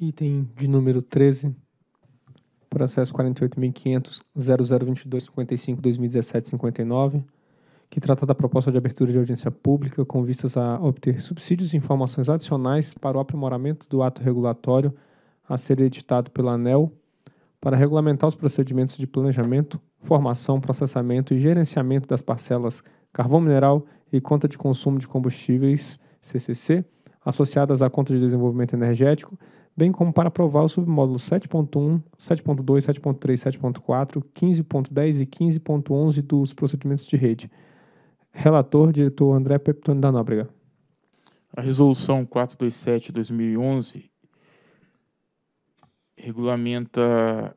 Item de número 13, processo 48.500.0022.55.2017.59, que trata da proposta de abertura de audiência pública com vistas a obter subsídios e informações adicionais para o aprimoramento do ato regulatório a ser editado pela ANEL para regulamentar os procedimentos de planejamento, formação, processamento e gerenciamento das parcelas carvão mineral e conta de consumo de combustíveis, CCC, associadas à conta de desenvolvimento energético bem como para aprovar o submódulo 7.1, 7.2, 7.3, 7.4, 15.10 e 15.11 dos procedimentos de rede. Relator, diretor André Peptoni da Nóbrega. A resolução 427/2011 regulamenta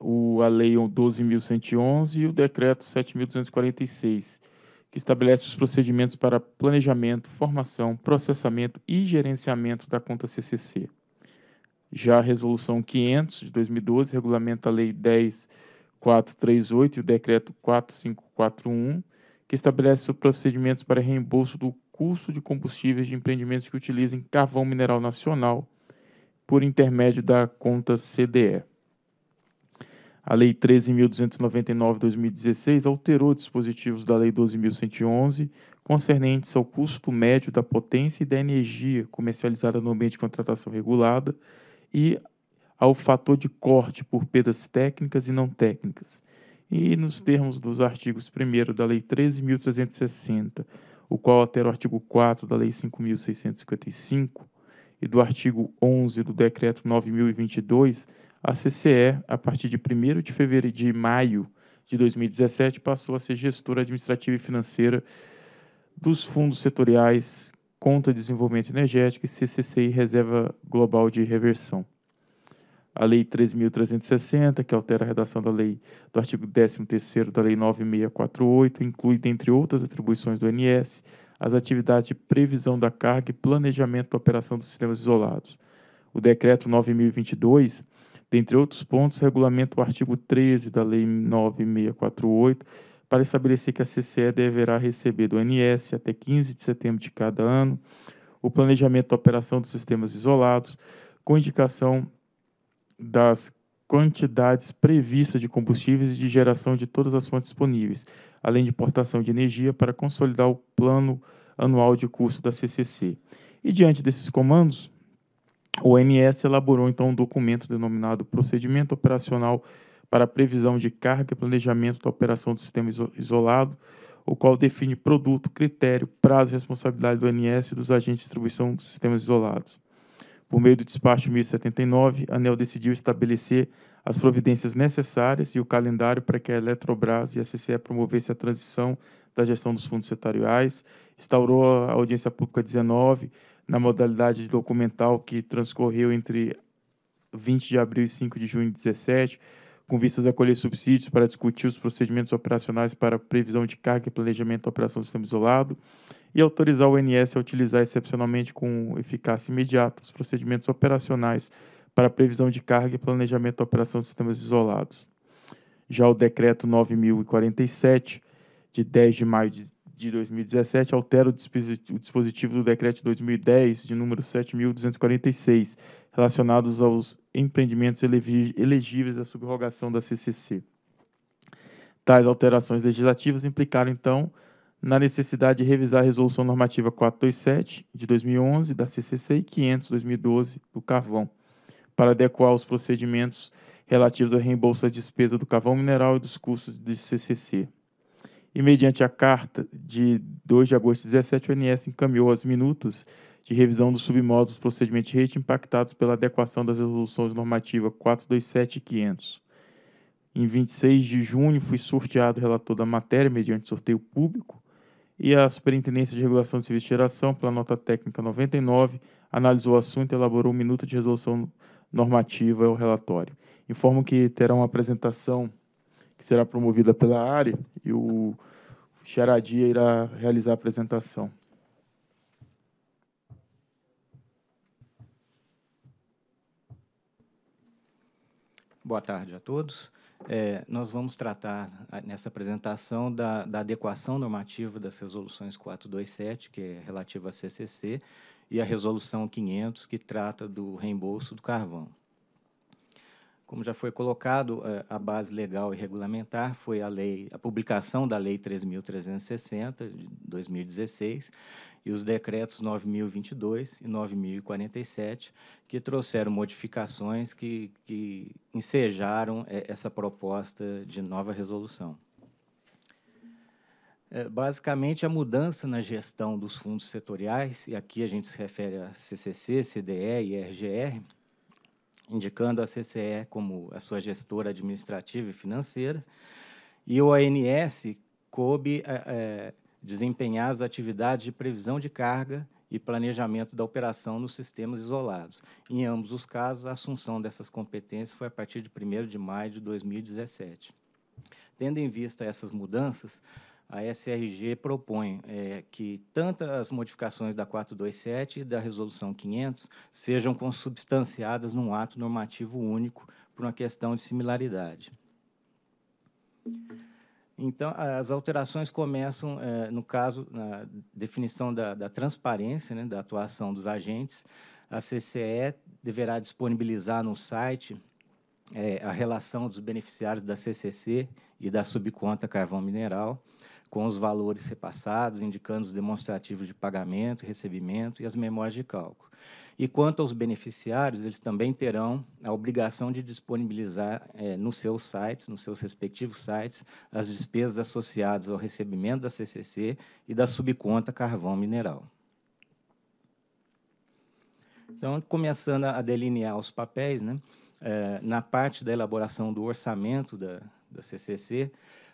o, a Lei 12.111 e o Decreto 7.246, que estabelece os procedimentos para planejamento, formação, processamento e gerenciamento da conta CCC. Já a Resolução 500 de 2012 regulamenta a Lei 10.438 e o Decreto 4541, que estabelece os procedimentos para reembolso do custo de combustíveis de empreendimentos que utilizem carvão mineral nacional por intermédio da conta CDE. A Lei 13.299-2016 alterou dispositivos da Lei 12.111 concernentes ao custo médio da potência e da energia comercializada no ambiente de contratação regulada e ao fator de corte por perdas técnicas e não técnicas. E nos termos dos artigos 1 da Lei 13.360, o qual altera o artigo 4 da Lei 5.655 e do artigo 11 do Decreto 9.022, a CCE, a partir de 1 de fevereiro de maio de 2017, passou a ser gestora administrativa e financeira dos fundos setoriais Conta de Desenvolvimento Energético e CCCI Reserva Global de Reversão. A Lei 3.360, que altera a redação da lei do artigo 13º da Lei 9648, inclui, dentre outras atribuições do NS, as atividades de previsão da carga e planejamento da operação dos sistemas isolados. O Decreto 9022 Dentre outros pontos, regulamenta o artigo 13 da Lei 9648 para estabelecer que a CCE deverá receber do ANS até 15 de setembro de cada ano o planejamento da operação dos sistemas isolados, com indicação das quantidades previstas de combustíveis e de geração de todas as fontes disponíveis, além de importação de energia para consolidar o plano anual de custo da CCC. E diante desses comandos, o ONS elaborou então um documento denominado Procedimento Operacional para Previsão de Carga e Planejamento da Operação do Sistema Isolado, o qual define produto, critério, prazo e responsabilidade do ONS e dos agentes de distribuição dos sistemas isolados. Por meio do despacho 1079, a ANEL decidiu estabelecer as providências necessárias e o calendário para que a Eletrobras e a CCE promovessem a transição da gestão dos fundos setoriais, instaurou a audiência pública 19, na modalidade documental que transcorreu entre 20 de abril e 5 de junho de 17, com vistas a colher subsídios para discutir os procedimentos operacionais para previsão de carga e planejamento da operação do sistema isolado e autorizar o ONS a utilizar excepcionalmente com eficácia imediata os procedimentos operacionais para previsão de carga e planejamento da operação de sistemas isolados. Já o decreto 9047 de 10 de maio de de 2017 altera o dispositivo do decreto 2010 de número 7246, relacionados aos empreendimentos elegíveis à subrogação da CCC. Tais alterações legislativas implicaram então na necessidade de revisar a resolução normativa 427 de 2011 da CCC e 500 de 2012 do Carvão, para adequar os procedimentos relativos a reembolso à despesa do carvão mineral e dos custos de CCC e, mediante a carta de 2 de agosto de 17, o ONS encaminhou as minutas de revisão dos submódulos procedimentos procedimento de rede impactados pela adequação das resoluções normativa 427 e 500. Em 26 de junho, fui sorteado relator da matéria mediante sorteio público e a Superintendência de Regulação de Serviços de Geração, pela nota técnica 99, analisou o assunto e elaborou minuta de resolução normativa o relatório. Informo que terá uma apresentação que será promovida pela área, e o Xaradia irá realizar a apresentação. Boa tarde a todos. É, nós vamos tratar nessa apresentação da, da, adequação normativa das resoluções 427, que é relativa à CCC, e a resolução 500, que trata do reembolso do carvão. Como já foi colocado, é, a base legal e regulamentar foi a lei, a publicação da Lei 3.360 de 2016 e os decretos 9.022 e 9.047 que trouxeram modificações que, que ensejaram é, essa proposta de nova resolução. É, basicamente, a mudança na gestão dos fundos setoriais, e aqui a gente se refere a CCC, CDE e RGR, indicando a CCE como a sua gestora administrativa e financeira, e o ANS coube é, desempenhar as atividades de previsão de carga e planejamento da operação nos sistemas isolados. Em ambos os casos, a assunção dessas competências foi a partir de 1º de maio de 2017. Tendo em vista essas mudanças, a SRG propõe é, que tantas modificações da 427 e da Resolução 500 sejam consubstanciadas num ato normativo único por uma questão de similaridade. Então, as alterações começam, é, no caso, na definição da, da transparência né, da atuação dos agentes. A CCE deverá disponibilizar no site é, a relação dos beneficiários da CCC e da subconta carvão mineral, com os valores repassados, indicando os demonstrativos de pagamento, recebimento e as memórias de cálculo. E quanto aos beneficiários, eles também terão a obrigação de disponibilizar é, nos seus sites, nos seus respectivos sites, as despesas associadas ao recebimento da CCC e da subconta carvão mineral. Então, começando a delinear os papéis, né, é, na parte da elaboração do orçamento da, da CCC,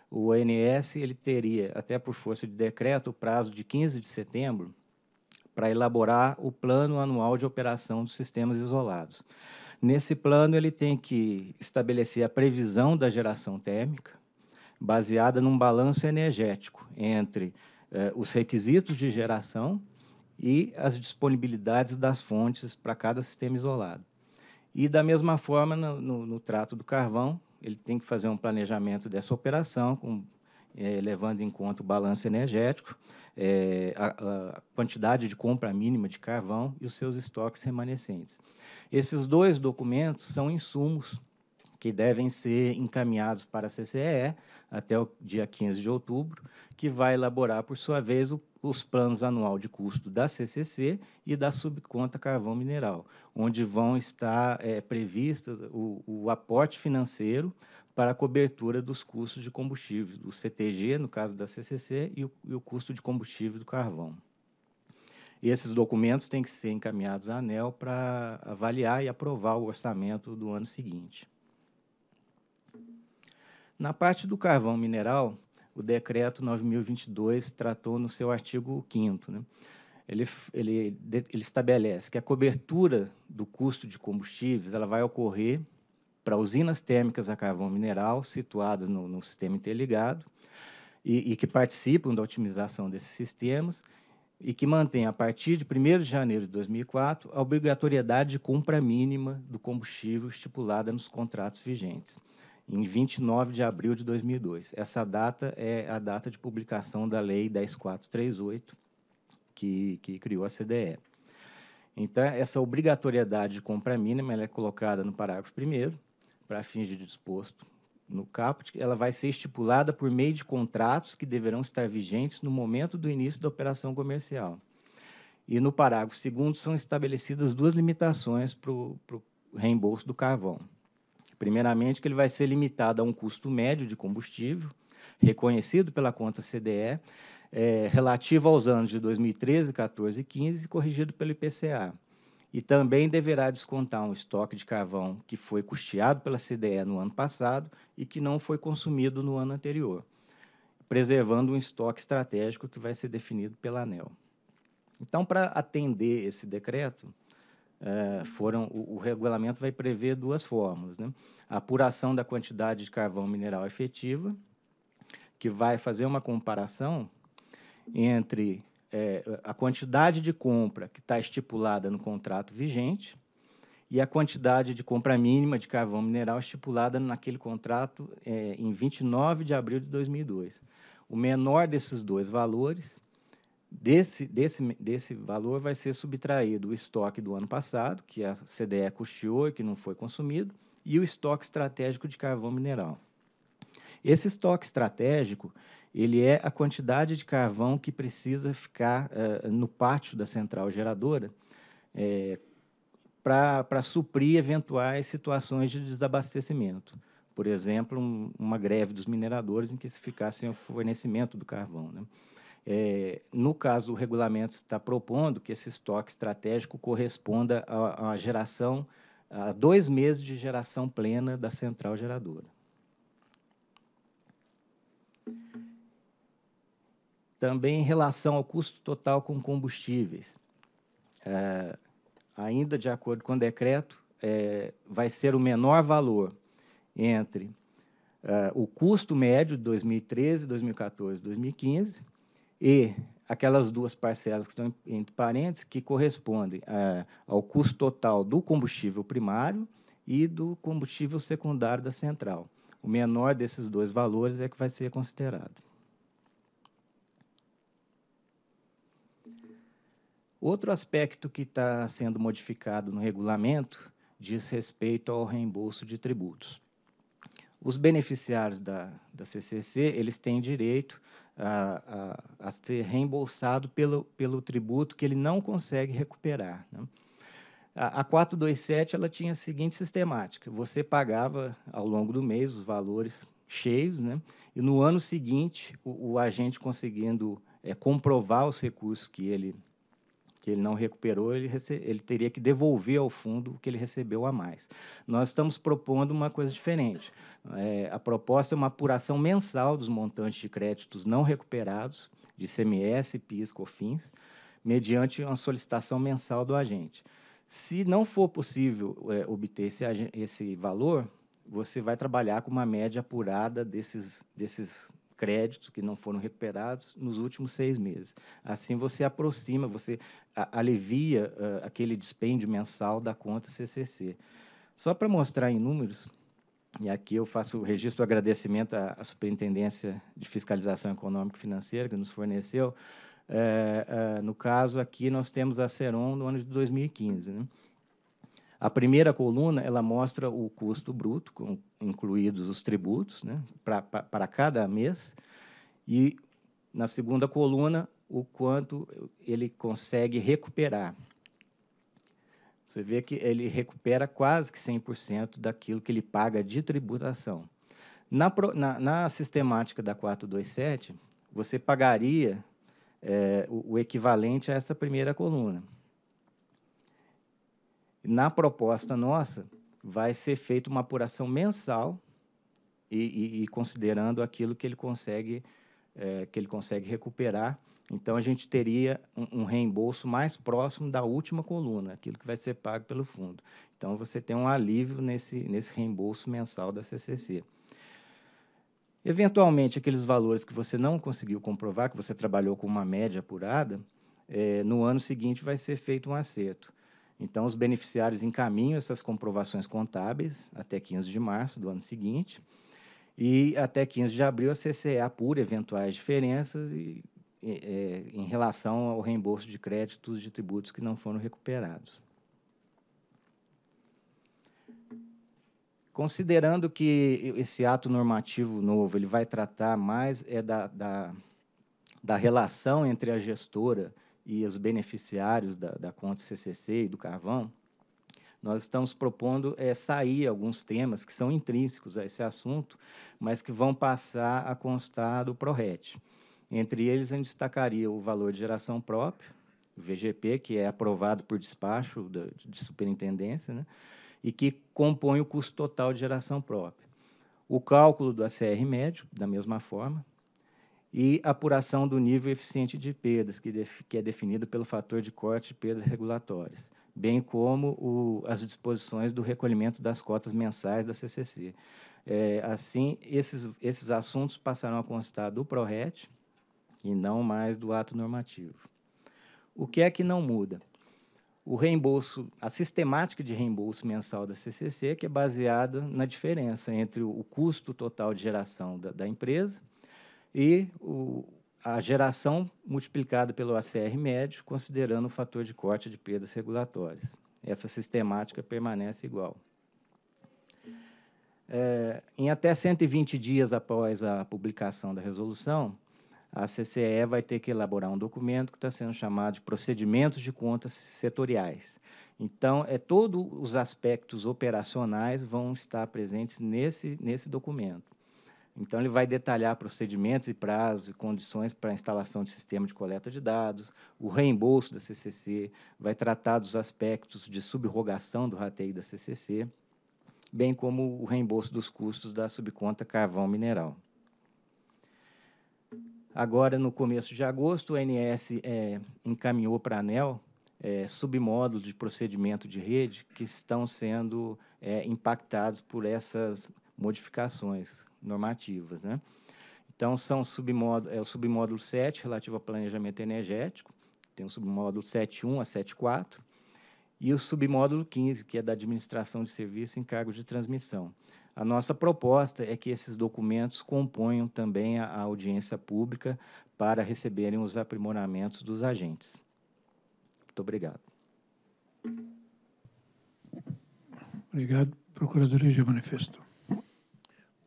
o ANS ele teria, até por força de decreto, o prazo de 15 de setembro para elaborar o plano anual de operação dos sistemas isolados. Nesse plano, ele tem que estabelecer a previsão da geração térmica, baseada num balanço energético entre eh, os requisitos de geração e as disponibilidades das fontes para cada sistema isolado. E, da mesma forma, no, no trato do carvão, ele tem que fazer um planejamento dessa operação, com, é, levando em conta o balanço energético, é, a, a, quantidade de compra mínima de carvão e os seus estoques remanescentes. Esses dois documentos são insumos que devem ser encaminhados para a CCE até o dia 15 de outubro, que vai elaborar, por sua vez, o, os planos anual de custo da CCC e da subconta carvão mineral, onde vão estar é, previstas o, o aporte financeiro para a cobertura dos custos de combustível, do CTG, no caso da CCC, e o, e o custo de combustível do carvão. E esses documentos têm que ser encaminhados à ANEL para avaliar e aprovar o orçamento do ano seguinte. Na parte do carvão mineral, o decreto 9022 tratou no seu artigo 5 né? ele, ele, ele estabelece que a cobertura do custo de combustíveis ela vai ocorrer para usinas térmicas a carvão mineral situadas no, no sistema interligado e, e, que participam da otimização desses sistemas e que mantém, a partir de 1 de janeiro de 2004, a obrigatoriedade de compra mínima do combustível estipulada nos contratos vigentes em 29 de abril de 2002. Essa data é a data de publicação da Lei 10438, que, que criou a CDE. Então, essa obrigatoriedade de compra mínima ela é colocada no parágrafo 1 para fins de disposto no caput, ela vai ser estipulada por meio de contratos que deverão estar vigentes no momento do início da operação comercial. E no parágrafo 2 são estabelecidas duas limitações para o reembolso do carvão. Primeiramente, que ele vai ser limitado a um custo médio de combustível, reconhecido pela conta CDE, é, relativo aos anos de 2013, 14 e 15, corrigido pelo IPCA. E também deverá descontar um estoque de carvão que foi custeado pela CDE no ano passado e que não foi consumido no ano anterior, preservando um estoque estratégico que vai ser definido pela ANEL. Então, para atender esse decreto, é, foram o, o, regulamento vai prever duas formas, né? A apuração da quantidade de carvão mineral efetiva, que vai fazer uma comparação entre é, a quantidade de compra que está estipulada no contrato vigente e a quantidade de compra mínima de carvão mineral estipulada naquele contrato é, em 29 de abril de 2002. O menor desses dois valores Desse, desse, desse valor vai ser subtraído o estoque do ano passado, que a CDE custeou e que não foi consumido, e o estoque estratégico de carvão mineral. Esse estoque estratégico ele é a quantidade de carvão que precisa ficar uh, no pátio da central geradora é, eh, para suprir eventuais situações de desabastecimento. Por exemplo, um, uma greve dos mineradores em que se ficasse sem o fornecimento do carvão. Né? É, no caso, o regulamento está propondo que esse estoque estratégico corresponda à, à geração, a dois meses de geração plena da central geradora. Também em relação ao custo total com combustíveis. É, ainda de acordo com o decreto, é, vai ser o menor valor entre é, o custo médio de 2013, 2014, 2015 e aquelas duas parcelas que estão entre parênteses, que correspondem é, ao custo total do combustível primário e do combustível secundário da central. O menor desses dois valores é que vai ser considerado. Outro aspecto que está sendo modificado no regulamento diz respeito ao reembolso de tributos. Os beneficiários da, da CCC eles têm direito a, a, a ser reembolsado pelo, pelo tributo que ele não consegue recuperar. Né? A, a 427 ela tinha a seguinte sistemática: você pagava ao longo do mês os valores cheios, né? e no ano seguinte, o, o agente conseguindo é, comprovar os recursos que ele que ele não recuperou, ele, ele teria que devolver ao fundo o que ele recebeu a mais. Nós estamos propondo uma coisa diferente. É, a proposta é uma apuração mensal dos montantes de créditos não recuperados, de CMS, PIS, COFINS, mediante uma solicitação mensal do agente. Se não for possível é, obter esse, esse valor, você vai trabalhar com uma média apurada desses, desses créditos que não foram recuperados nos últimos seis meses. Assim, você aproxima, você alivia uh, aquele dispêndio mensal da conta CCC. Só para mostrar em números, e aqui eu faço o registro agradecimento à, à, Superintendência de Fiscalização Econômica e Financeira, que nos forneceu. É, é, no caso, aqui nós temos a Ceron no ano de 2015. Né? A primeira coluna ela mostra o custo bruto, com, incluídos os tributos, né? para cada mês. E na segunda coluna, o quanto ele consegue recuperar. Você vê que ele recupera quase que 100% daquilo que ele paga de tributação. Na, na, na sistemática da 427, você pagaria é, o, o equivalente a essa primeira coluna. Na proposta nossa, vai ser feita uma apuração mensal e, e, e, considerando aquilo que ele consegue é, que ele consegue recuperar então a gente teria um, um reembolso mais próximo da última coluna, aquilo que vai ser pago pelo fundo. Então você tem um alívio nesse, nesse reembolso mensal da CCC. Eventualmente, aqueles valores que você não conseguiu comprovar, que você trabalhou com uma média apurada, é, no ano seguinte vai ser feito um acerto. Então, os beneficiários encaminham essas comprovações contábeis até 15 de março do ano seguinte. E até 15 de abril, a CCE apura eventuais diferenças e em relação ao reembolso de créditos de tributos que não foram recuperados. Considerando que esse ato normativo novo ele vai tratar mais é da, da, da relação entre a gestora e os beneficiários da, da conta CCC e do carvão, nós estamos propondo é, sair alguns temas que são intrínsecos a esse assunto, mas que vão passar a constar do PRORET. Entre eles, a gente destacaria o valor de geração o VGP, que é aprovado por despacho de superintendência, né? e que compõe o custo total de geração própria. O cálculo do ACR médio, da mesma forma, e a apuração do nível eficiente de perdas, que, def, que é definido pelo fator de corte de perdas regulatórias, bem como o, as disposições do recolhimento das cotas mensais da CCC. É, assim, esses, esses assuntos passarão a constar do PRORET, e não mais do ato normativo. O que é que não muda? O reembolso, a sistemática de reembolso mensal da CCC, que é baseada na diferença entre o custo total de geração da, da empresa e o, a geração multiplicada pelo ACR médio, considerando o fator de corte de perdas regulatórias. Essa sistemática permanece igual. É, em até 120 dias após a publicação da resolução, a CCE vai ter que elaborar um documento que está sendo chamado de Procedimentos de Contas Setoriais. Então, é todos os aspectos operacionais vão estar presentes nesse, nesse documento. Então, ele vai detalhar procedimentos e prazos e condições para a instalação de sistema de coleta de dados, o reembolso da CCC, vai tratar dos aspectos de subrogação do rateio da CCC, bem como o reembolso dos custos da subconta carvão mineral. Agora, no começo de agosto, o NS é, encaminhou para a ANEL é, submódulos de procedimento de rede que estão sendo é, impactados por essas modificações normativas. Né? Então, são submódulo, é o submódulo 7, relativo ao planejamento energético, tem o submódulo 7.1 a 7.4, e o submódulo 15, que é da administração de serviço em cargo de transmissão. A nossa proposta é que esses documentos componham também a, audiência pública para receberem os aprimoramentos dos agentes. Muito obrigado. Obrigado. Procuradoria já manifestou.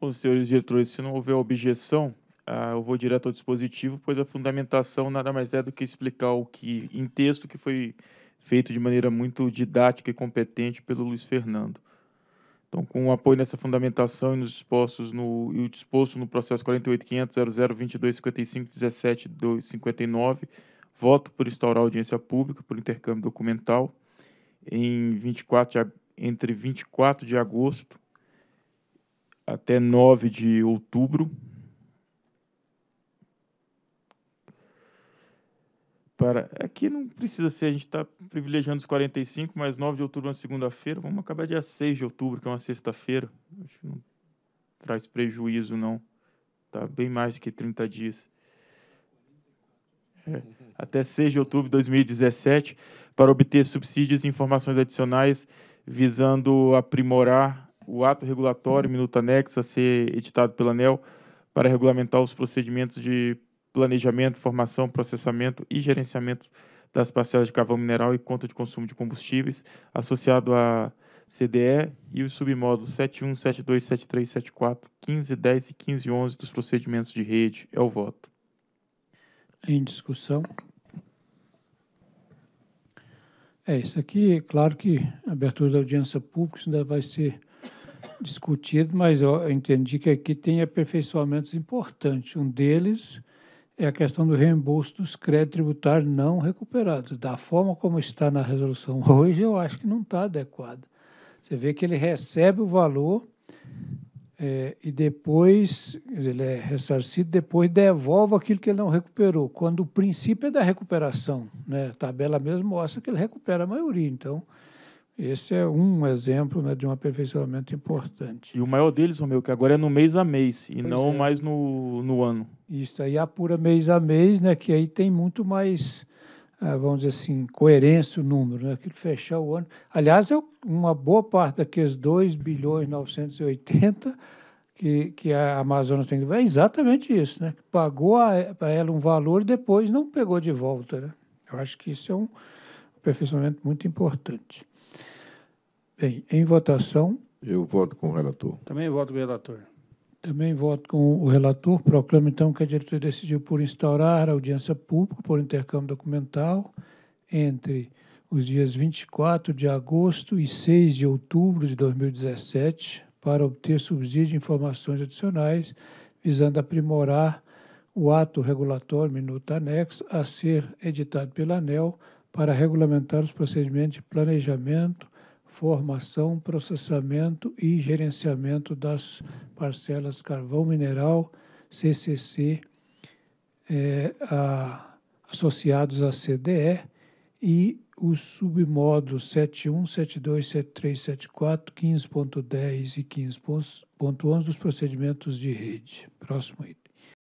Bom, senhores diretores, se não houver objeção, ah, eu vou direto ao dispositivo, pois a fundamentação nada mais é do que explicar o que, em texto que foi feito de maneira muito didática e competente pelo Luiz Fernando. Então, com o apoio nessa fundamentação e, nos no, e o disposto no processo 48.500.00.22.55.17.259, voto por instaurar audiência pública por intercâmbio documental em 24 de, entre 24 de agosto até 9 de outubro para. Aqui não precisa ser, a gente está privilegiando os 45, mas 9 de outubro é uma segunda-feira. Vamos acabar dia 6 de outubro, que é uma sexta-feira. Acho que não traz prejuízo, não. Tá bem mais do que 30 dias. É. Até 6 de outubro de 2017, para obter subsídios e informações adicionais visando aprimorar o ato regulatório, minuto anexo a ser editado pela ANEL, para regulamentar os procedimentos de planejamento, formação, processamento e gerenciamento das parcelas de carvão mineral e conta de consumo de combustíveis, associado à CDE e os submódulos 71, 72, 73, 74, 15, 10 e 15, 11 dos procedimentos de rede. É o voto. Em discussão. É, isso aqui, é claro que a abertura da audiência pública ainda vai ser discutido, mas eu entendi que aqui tem aperfeiçoamentos importantes. Um deles é a questão do reembolso dos créditos tributários não recuperados. Da forma como está na resolução hoje, eu acho que não está adequado. Você vê que ele recebe o valor é, e depois, ele é ressarcido, depois devolve aquilo que ele não recuperou, quando o princípio é da recuperação. Né? A tabela mesmo mostra que ele recupera a maioria. Então, esse é um exemplo né, de um aperfeiçoamento importante. E o maior deles, Romeu, que agora é no mês a mês e pois não é. mais no, no ano. Isso aí apura mês a mês, né, que aí tem muito mais, ah, vamos dizer assim, coerência o número, né, que fechar o ano. Aliás, é uma boa parte daqueles 2 bilhões 980 que, que a Amazonas tem que é exatamente isso, né? Pagou para ela um valor e depois não pegou de volta, né? Eu acho que isso é um aperfeiçoamento muito importante. Bem, em votação. Eu voto com o relator. Também voto com o relator. Também voto com o relator. Proclamo, então, que a diretoria decidiu por instaurar a audiência pública por intercâmbio documental entre os dias 24 de agosto e 6 de outubro de 2017 para obter subsídio de informações adicionais visando aprimorar o ato regulatório minuto anexo a ser editado pela ANEL para regulamentar os procedimentos de planejamento, formação, processamento e gerenciamento das parcelas carvão mineral, CCC, é, a, associados à CDE e os submódulos 71, 72, 73, 74, 15.10 e 15.11 dos procedimentos de rede. Próximo item.